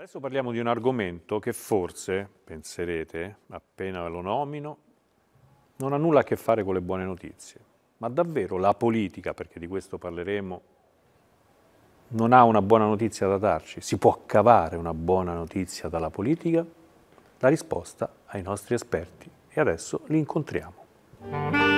Adesso parliamo di un argomento che forse, penserete, appena lo nomino, non ha nulla a che fare con le buone notizie. Ma davvero la politica, perché di questo parleremo, non ha una buona notizia da darci? Si può cavare una buona notizia dalla politica? La risposta ai nostri esperti. E adesso li incontriamo.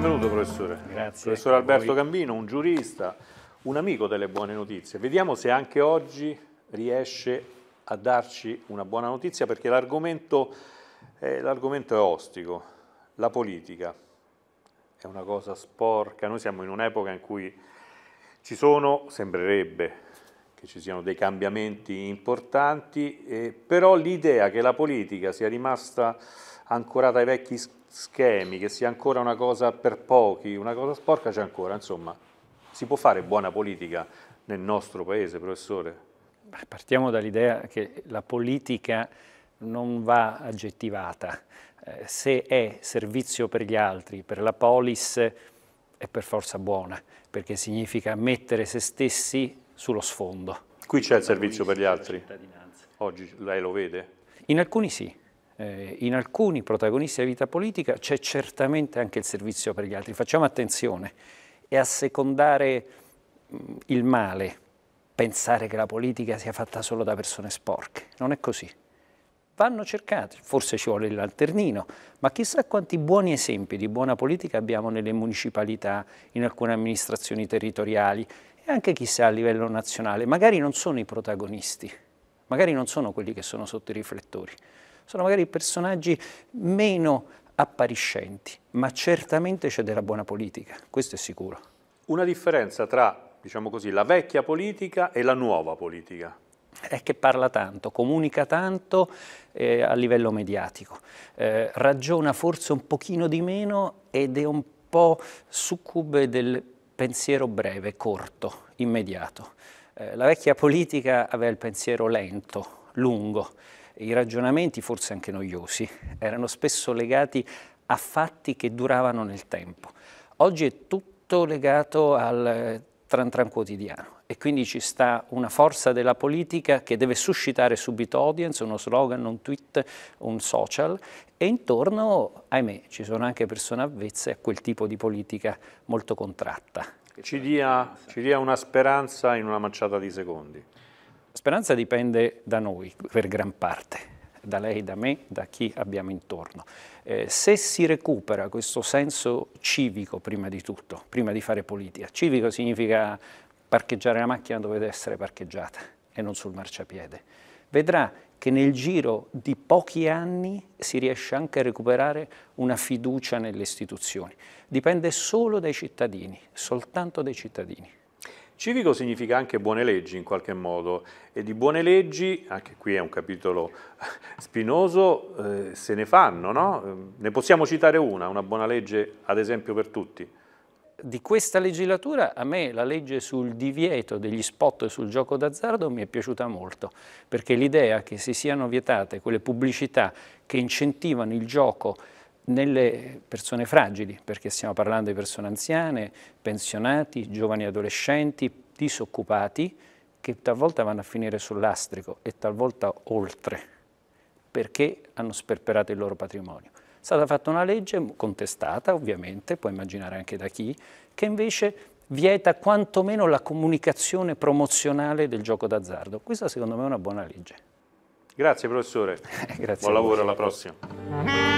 Benvenuto professore. Grazie. Professor Alberto Gambino, un giurista, un amico delle buone notizie. Vediamo se anche oggi riesce a darci una buona notizia perché l'argomento eh, è ostico, la politica è una cosa sporca, noi siamo in un'epoca in cui ci sono, sembrerebbe, che ci siano dei cambiamenti importanti, eh, però l'idea che la politica sia rimasta ancorata ai vecchi schemi, che sia ancora una cosa per pochi, una cosa sporca c'è ancora, insomma, si può fare buona politica nel nostro paese, professore? Partiamo dall'idea che la politica non va aggettivata, eh, se è servizio per gli altri, per la polis, è per forza buona, perché significa mettere se stessi sullo sfondo. Qui c'è il servizio per gli altri? Oggi lei lo vede? In alcuni sì. Eh, in alcuni protagonisti della vita politica c'è certamente anche il servizio per gli altri. Facciamo attenzione. E assecondare secondare mm, il male, pensare che la politica sia fatta solo da persone sporche. Non è così vanno cercati, forse ci vuole l'alternino, ma chissà quanti buoni esempi di buona politica abbiamo nelle municipalità, in alcune amministrazioni territoriali e anche chissà a livello nazionale, magari non sono i protagonisti, magari non sono quelli che sono sotto i riflettori, sono magari personaggi meno appariscenti, ma certamente c'è della buona politica, questo è sicuro. Una differenza tra, diciamo così, la vecchia politica e la nuova politica? è che parla tanto, comunica tanto eh, a livello mediatico, eh, ragiona forse un pochino di meno ed è un po' succube del pensiero breve, corto, immediato. Eh, la vecchia politica aveva il pensiero lento, lungo, i ragionamenti, forse anche noiosi, erano spesso legati a fatti che duravano nel tempo. Oggi è tutto legato al eh, tran tran quotidiano e quindi ci sta una forza della politica che deve suscitare subito audience, uno slogan, un tweet, un social e intorno, ahimè, ci sono anche persone avvezze a quel tipo di politica molto contratta. Ci dia, ci dia una speranza in una manciata di secondi. La speranza dipende da noi per gran parte da lei, da me, da chi abbiamo intorno. Eh, se si recupera questo senso civico prima di tutto, prima di fare politica, civico significa parcheggiare la macchina dove deve essere parcheggiata e non sul marciapiede, vedrà che nel giro di pochi anni si riesce anche a recuperare una fiducia nelle istituzioni. Dipende solo dai cittadini, soltanto dai cittadini. Civico significa anche buone leggi in qualche modo e di buone leggi, anche qui è un capitolo spinoso, eh, se ne fanno, no? Eh, ne possiamo citare una, una buona legge ad esempio per tutti. Di questa legislatura a me la legge sul divieto degli spot sul gioco d'azzardo mi è piaciuta molto, perché l'idea che si siano vietate quelle pubblicità che incentivano il gioco nelle persone fragili, perché stiamo parlando di persone anziane, pensionati, giovani adolescenti, disoccupati, che talvolta vanno a finire sul lastrico e talvolta oltre, perché hanno sperperato il loro patrimonio. È stata fatta una legge contestata, ovviamente, puoi immaginare anche da chi, che invece vieta quantomeno la comunicazione promozionale del gioco d'azzardo. Questa secondo me è una buona legge. Grazie professore, Grazie buon lavoro, alla prossima.